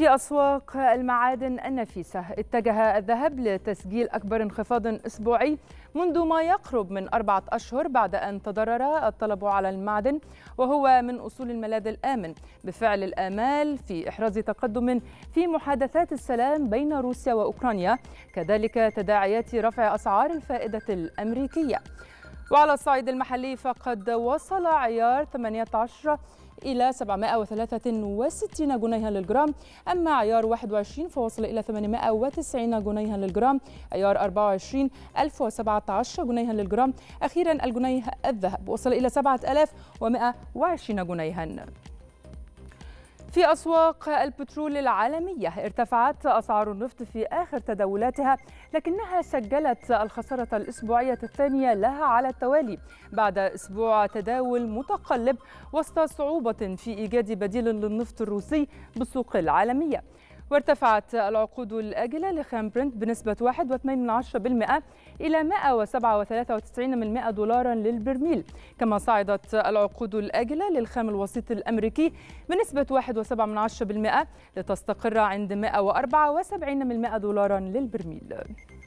في أسواق المعادن النفيسة اتجه الذهب لتسجيل أكبر انخفاض أسبوعي منذ ما يقرب من أربعة أشهر بعد أن تضرر الطلب على المعدن وهو من أصول الملاذ الآمن بفعل الآمال في إحراز تقدم في محادثات السلام بين روسيا وأوكرانيا كذلك تداعيات رفع أسعار الفائدة الأمريكية وعلى الصعيد المحلي فقد وصل عيار 18 إلى 763 جنيها للجرام أما عيار 21 فوصل إلى 890 جنيها للجرام عيار 24 1017 جنيها للجرام أخيرا الجنيه الذهب وصل إلى 7120 جنيها في أسواق البترول العالمية ارتفعت أسعار النفط في آخر تداولاتها لكنها سجلت الخسارة الأسبوعية الثانية لها على التوالي بعد أسبوع تداول متقلب وسط صعوبة في إيجاد بديل للنفط الروسي بالسوق العالمية وارتفعت العقود الآجلة لخام برنت بنسبة 1.8% إلى 197.93 دولارا للبرميل كما صعدت العقود الآجلة للخام الوسيط الأمريكي بنسبة 1.7% لتستقر عند 174 دولارا للبرميل